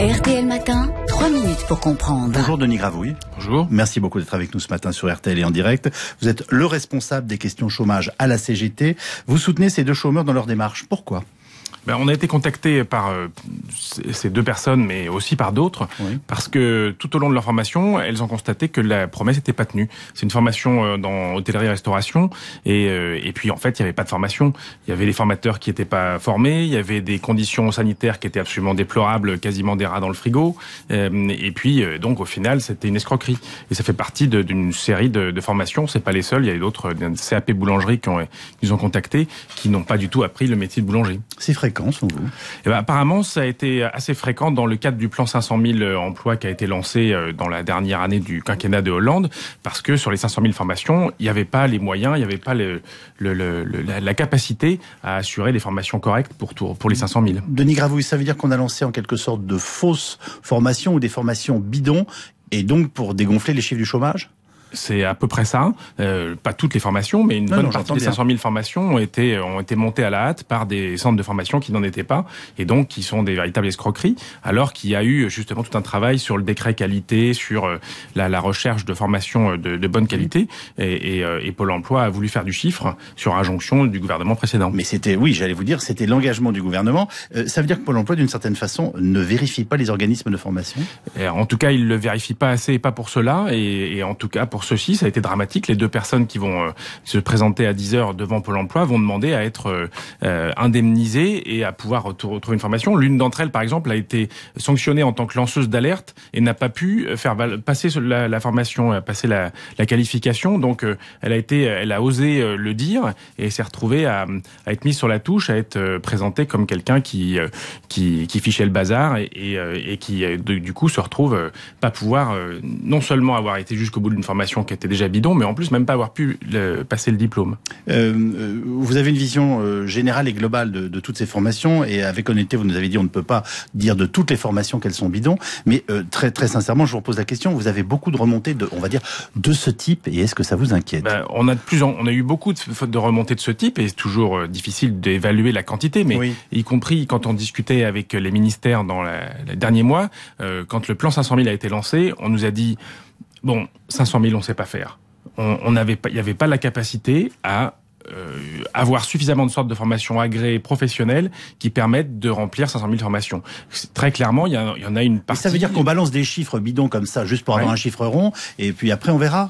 RTL Matin, 3 minutes pour comprendre. Bonjour Denis Gravouille. Bonjour. Merci beaucoup d'être avec nous ce matin sur RTL et en direct. Vous êtes le responsable des questions chômage à la CGT. Vous soutenez ces deux chômeurs dans leur démarche. Pourquoi ben, on a été contacté par euh, ces deux personnes, mais aussi par d'autres, parce que tout au long de leur formation, elles ont constaté que la promesse n'était pas tenue. C'est une formation euh, dans hôtellerie-restauration, et, euh, et puis en fait, il n'y avait pas de formation. Il y avait les formateurs qui n'étaient pas formés, il y avait des conditions sanitaires qui étaient absolument déplorables, quasiment des rats dans le frigo, et puis donc au final, c'était une escroquerie. Et ça fait partie d'une série de, de formations. C'est pas les seuls, il y a d'autres CAP boulangerie qui ont, ils ont contacté, qui n'ont pas du tout appris le métier de boulanger. Eh ben, apparemment, ça a été assez fréquent dans le cadre du plan 500 000 euh, emplois qui a été lancé euh, dans la dernière année du quinquennat de Hollande, parce que sur les 500 000 formations, il n'y avait pas les moyens, il n'y avait pas la, capacité à assurer les formations correctes pour, pour les 500 000. Denis Gravouille, ça veut dire qu'on a lancé en quelque sorte de fausses formations ou des formations bidons, et donc pour dégonfler les chiffres du chômage c'est à peu près ça. Euh, pas toutes les formations, mais une ah bonne partie des 500 000 formations ont été, ont été montées à la hâte par des centres de formation qui n'en étaient pas, et donc qui sont des véritables escroqueries, alors qu'il y a eu justement tout un travail sur le décret qualité, sur euh, la, recherche de formations euh, de, bonne qualité, et, et, Pôle emploi a voulu faire du chiffre sur injonction du gouvernement précédent. Mais c'était, oui, j'allais vous dire, c'était l'engagement du gouvernement. ça veut dire que Pôle emploi, d'une certaine façon, ne vérifie pas les organismes de formation En tout cas, il ne le vérifie pas assez, et pas pour cela, et, et en tout cas, pour ceci, ça a été dramatique. Les deux personnes qui vont euh, se présenter à 10 h devant Pôle emploi vont demander à être euh, euh, indemnisées et à pouvoir retrouver une formation. L'une d'entre elles, par exemple, a été sanctionnée en tant que lanceuse d'alerte et n'a pas pu faire passer la, formation, passer la, qualification. Donc, elle a été, elle a osé le dire et s'est retrouvée à, être mise sur la touche, à être présentée comme quelqu'un qui, qui, fichait le bazar et qui, du coup, se retrouve pas pouvoir non seulement avoir été jusqu'au bout d'une formation qui était déjà bidon, mais en plus même pas avoir pu passer le diplôme. Euh, euh, vous avez une vision euh, générale et globale de, toutes ces formations, et avec honnêteté, vous nous avez dit on ne peut pas dire de toutes les formations qu'elles sont bidons, mais très très sincèrement, je vous repose la question. Vous avez beaucoup de remontées, de, on va dire, de ce type, et est-ce que ça vous inquiète ben, On a de plus, on a eu beaucoup de, de remontées de ce type, et c'est toujours difficile d'évaluer la quantité, mais y compris quand on discutait avec les ministères dans les derniers mois, quand le plan 500 000 a été lancé, on nous a dit Bon, 500 000, on sait pas faire. On n'avait pas, il n'y avait pas la capacité à euh, avoir suffisamment de sortes de formations agréées professionnelles qui permettent de remplir 500 000 formations. Très clairement, il y, en a une partie. ça veut dire qu'on balance des chiffres bidons comme ça, juste pour avoir un chiffre rond, et puis après on verra.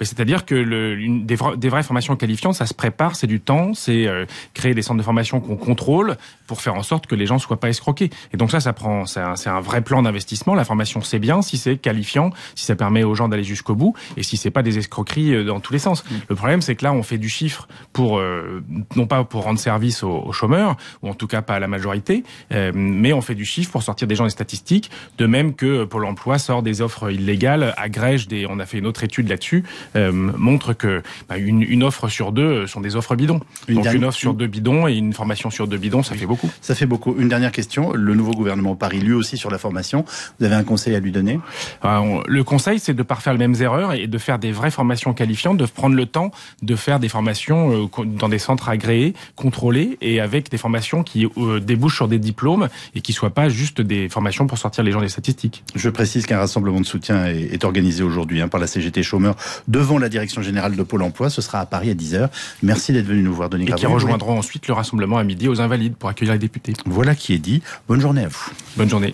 C'est-à-dire que le, une, des, vraies formations qualifiantes, ça se prépare, c'est du temps, c'est euh, créer des centres de formation qu'on contrôle pour faire en sorte que les gens ne soient pas escroqués. Et donc ça, ça prend, c'est un, un, vrai plan d'investissement. La formation, c'est bien si c'est qualifiant, si ça permet aux gens d'aller jusqu'au bout, et si c'est pas des escroqueries euh, dans tous les sens. Mm. Le problème, c'est que là, on fait du chiffre pour euh, non pas pour rendre service aux, chômeurs ou en tout cas pas à la majorité, euh, mais on fait du chiffre pour sortir des gens des statistiques. De même que Pôle Emploi sort des offres illégales, agrège des. On a fait une autre étude là-dessus, euh, montre que bah, une, une, offre sur deux sont des offres bidons. Une Donc une offre sur deux bidons et une formation sur deux bidons, ça fait beaucoup. Ça fait beaucoup. Une dernière question. Le nouveau gouvernement Paris, lui aussi sur la formation. Vous avez un conseil à lui donner ah, Le conseil, c'est de ne pas refaire les mêmes erreurs et de faire des vraies formations qualifiantes, de prendre le temps de faire des formations dans des centres agréés, contrôlés et avec des formations qui euh, débouchent sur des diplômes et qui soient pas juste des formations pour sortir les gens des statistiques. Je précise qu'un rassemblement de soutien est, organisé aujourd'hui hein, par la CGT chômeurs devant la direction générale de Pôle emploi. Ce sera à Paris à 10h. Merci d'être venu nous voir, Denis Et qui rejoindront ensuite le rassemblement à midi aux Invalides pour accueillir les députés. Voilà qui est dit. Bonne journée à vous. Bonne journée.